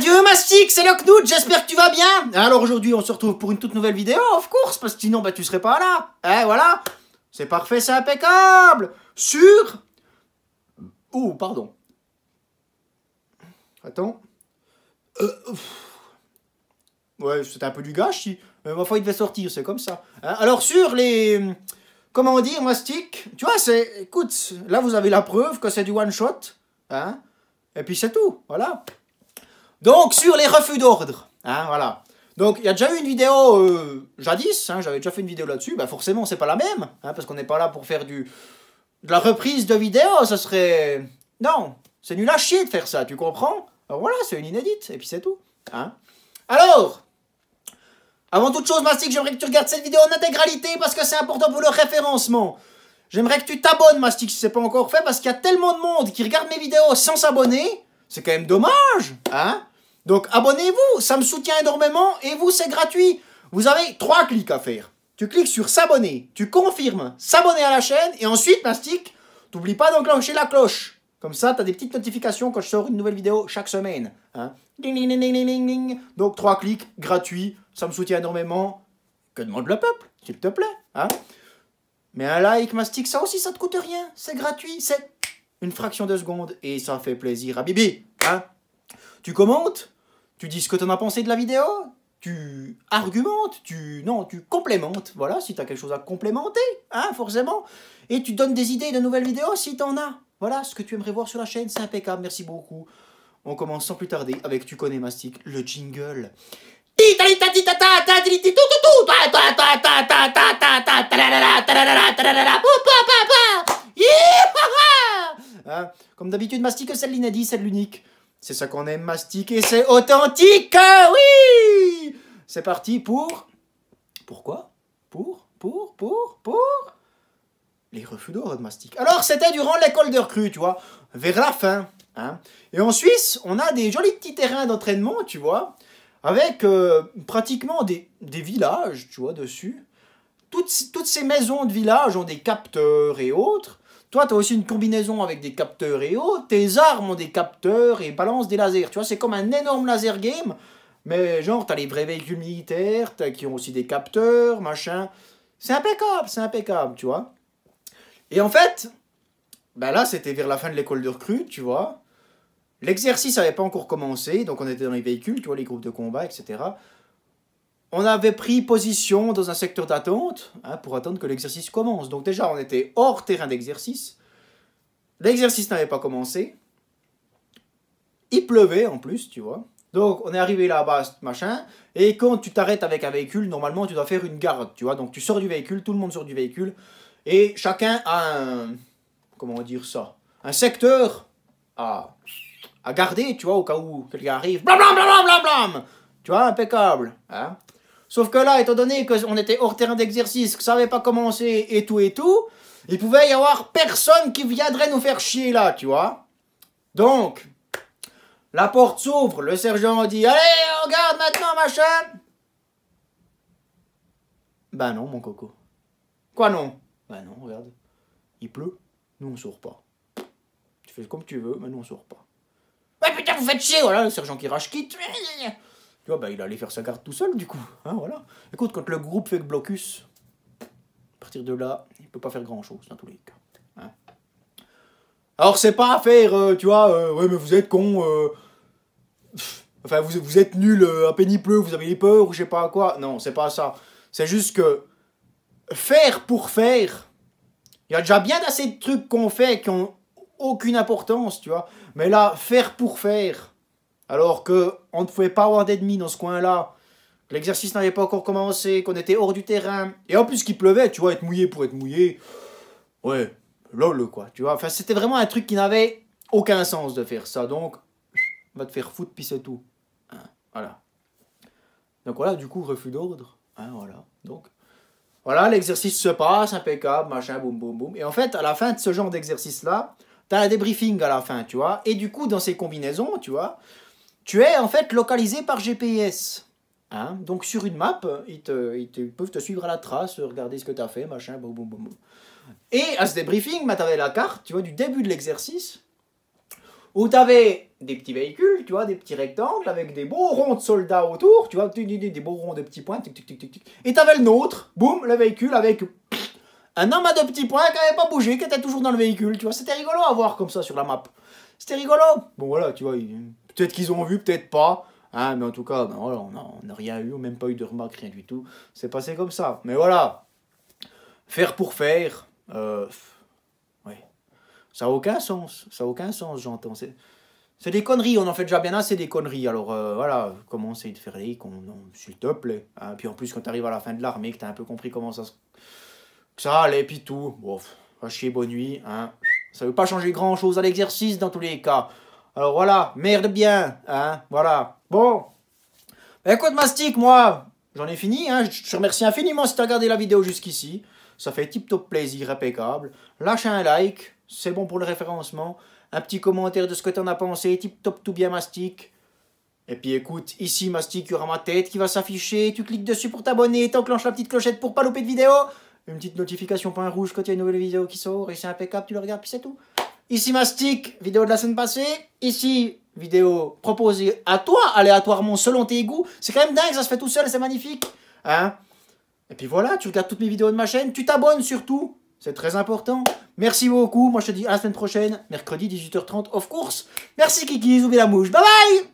Adieu Mastic, c'est le Knut, j'espère que tu vas bien Alors aujourd'hui on se retrouve pour une toute nouvelle vidéo, of course, parce que sinon bah tu serais pas là Eh voilà C'est parfait, c'est impeccable Sur... ou oh, pardon. Attends. Euh, ouais, c'était un peu du gâchis. Mais ma foi, il devait sortir, c'est comme ça. Euh, alors sur les... Comment dire, Mastic Tu vois, c'est... Écoute, là vous avez la preuve que c'est du one-shot. Hein Et puis c'est tout, voilà donc, sur les refus d'ordre, hein, voilà. Donc, il y a déjà eu une vidéo euh, jadis, hein, j'avais déjà fait une vidéo là-dessus, bah forcément, c'est pas la même, hein, parce qu'on n'est pas là pour faire du, de la reprise de vidéo, ça serait... Non, c'est nul à chier de faire ça, tu comprends voilà, c'est une inédite, et puis c'est tout. Hein Alors, avant toute chose, Mastic, j'aimerais que tu regardes cette vidéo en intégralité, parce que c'est important pour le référencement. J'aimerais que tu t'abonnes, Mastic, si c'est pas encore fait, parce qu'il y a tellement de monde qui regarde mes vidéos sans s'abonner, c'est quand même dommage, hein donc abonnez-vous, ça me soutient énormément et vous c'est gratuit. Vous avez trois clics à faire. Tu cliques sur s'abonner, tu confirmes s'abonner à la chaîne et ensuite, Mastic, t'oublies pas d'enclencher la cloche. Comme ça, tu as des petites notifications quand je sors une nouvelle vidéo chaque semaine. Hein. Donc trois clics gratuit, ça me soutient énormément. Que demande le peuple, s'il te plaît hein. Mais un like, Mastic, ça aussi, ça te coûte rien. C'est gratuit, c'est une fraction de seconde et ça fait plaisir à Bibi. Hein. Tu commentes tu dis ce que t'en as pensé de la vidéo tu argumentes, tu non, tu complémentes, voilà, si tu as quelque chose à complémenter, hein, forcément, et tu donnes des idées de nouvelles vidéos si t'en as. Voilà ce que tu aimerais voir sur la chaîne, c'est impeccable, merci beaucoup. On commence sans plus tarder avec Tu connais Mastic, le jingle. Hein comme d'habitude, Mastic, c'est l'inédit, c'est l'unique. C'est ça qu'on aime et c'est authentique, euh, oui C'est parti pour... Pourquoi Pour, pour, pour, pour... Les refus de mastic. Alors, c'était durant l'école de recrue, tu vois, vers la fin. Hein. Et en Suisse, on a des jolis petits terrains d'entraînement, tu vois, avec euh, pratiquement des, villages, tu vois, dessus. Toutes, toutes, ces maisons de village ont des capteurs et autres. Toi, tu as aussi une combinaison avec des capteurs et autres. Tes armes ont des capteurs et balancent des lasers. Tu vois, c'est comme un énorme laser game. Mais genre, as les vrais véhicules militaires qui ont aussi des capteurs, machin. C'est impeccable, c'est impeccable, tu vois. Et en fait, ben là, c'était vers la fin de l'école de recrue, tu vois. L'exercice n'avait pas encore commencé, donc on était dans les véhicules, tu vois, les groupes de combat, etc on avait pris position dans un secteur d'attente hein, pour attendre que l'exercice commence. Donc déjà, on était hors terrain d'exercice. L'exercice n'avait pas commencé. Il pleuvait en plus, tu vois. Donc on est arrivé là-bas, machin. Et quand tu t'arrêtes avec un véhicule, normalement tu dois faire une garde, tu vois. Donc tu sors du véhicule, tout le monde sort du véhicule. Et chacun a un... Comment dire ça Un secteur à, garder, tu vois, au cas où quelqu'un arrive. Blam, blam, blam, blam, blam, blam Tu vois, impeccable. Hein Sauf que là, étant donné qu'on était hors terrain d'exercice, que ça n'avait pas commencé et tout et tout, il pouvait y avoir personne qui viendrait nous faire chier là, tu vois. Donc, la porte s'ouvre, le sergent dit Allez, regarde maintenant, machin ben non, mon coco. Quoi non ben non, regarde. Il pleut, nous on sort pas. Tu fais comme tu veux, mais nous on sort pas. Ouais, putain, vous faites chier Voilà, le sergent qui rage quitte. Tu vois, bah, il allait faire sa carte tout seul, du coup. Hein, voilà. Écoute, quand le groupe fait le blocus, à partir de là, il peut pas faire grand-chose, dans tous les cas. Hein. Alors, c'est pas faire, euh, tu vois, euh, ouais, mais vous êtes con. Euh, enfin, vous, êtes nul, à peine vous avez peur, ou je sais pas quoi. Non, c'est pas ça. C'est juste que faire pour faire, il y a déjà bien assez de trucs qu'on fait qui ont aucune importance, tu vois. Mais là, faire pour faire, alors qu'on ne pouvait pas avoir d'ennemis dans ce coin-là, que l'exercice n'avait pas encore commencé, qu'on était hors du terrain, et en plus qu'il pleuvait, tu vois, être mouillé pour être mouillé, ouais, lol quoi, tu vois, enfin c'était vraiment un truc qui n'avait aucun sens de faire ça, donc on va te faire foutre puis c'est tout, hein, voilà. Donc voilà, du coup, refus d'ordre, hein, voilà, donc... Voilà, l'exercice se passe, impeccable, machin, boum, boum, boum. Et en fait, à la fin de ce genre d'exercice-là, t'as la débriefing à la fin, tu vois. Et du coup, dans ces combinaisons, tu vois, tu es en fait localisé par GPS. Hein Donc sur une map, ils, te, peuvent te suivre à la trace, regarder ce que tu as fait, machin, boum, boum, boum. Et à ce débriefing, bah, tu avais la carte, tu vois, du début de l'exercice, où tu avais des petits véhicules, tu vois, des petits rectangles avec des beaux ronds de soldats autour, tu vois, des beaux ronds de petits points, tic, tic, tic, tic, Et tu avais le nôtre, boum, le véhicule avec un homme à deux petits points qui n'avait pas bougé, qui était toujours dans le véhicule, tu vois. C'était rigolo à voir comme ça sur la map. C'était rigolo. Bon voilà, tu vois, Peut-être qu'ils ont vu, peut-être pas. Hein, mais en tout cas, ben on n'a rien eu, même pas eu de remarques, rien du tout. C'est passé comme ça. Mais voilà, faire pour faire, euh, ouais. ça n'a aucun sens. Ça n'a aucun sens, j'entends. C'est des conneries, on en fait déjà bien assez des conneries. Alors euh, voilà, commencez de faire les s'il te plaît. Hein, puis en plus, quand tu arrives à la fin de l'armée, que tu as un peu compris comment ça, ça allait, puis tout, bon, va chier, bonne nuit. Hein. Ça ne veut pas changer grand-chose à l'exercice dans tous les cas. Alors voilà, merde bien, hein, voilà. Bon, ben, écoute Mastic, moi, j'en ai fini, hein, je te remercie infiniment si tu as regardé la vidéo jusqu'ici. Ça fait tip-top plaisir, impeccable. Lâche un like, c'est bon pour le référencement. Un petit commentaire de ce que tu en as pensé, tip-top tout bien Mastic. Et puis écoute, ici Mastic, il y aura ma tête qui va s'afficher, tu cliques dessus pour t'abonner, et t'enclenches la petite clochette pour pas louper de vidéo. Une petite notification point rouge quand il y a une nouvelle vidéo qui sort, et c'est impeccable, tu le regardes, puis c'est tout. Ici Mastic, vidéo de la semaine passée. Ici, vidéo proposée à toi, aléatoirement, selon tes goûts. C'est quand même dingue, ça se fait tout seul, c'est magnifique. Hein et puis voilà, tu regardes toutes mes vidéos de ma chaîne, tu t'abonnes surtout, c'est très important. Merci beaucoup, moi je te dis à la semaine prochaine, mercredi 18h30, of course. Merci Kiki, oublie la mouche, bye bye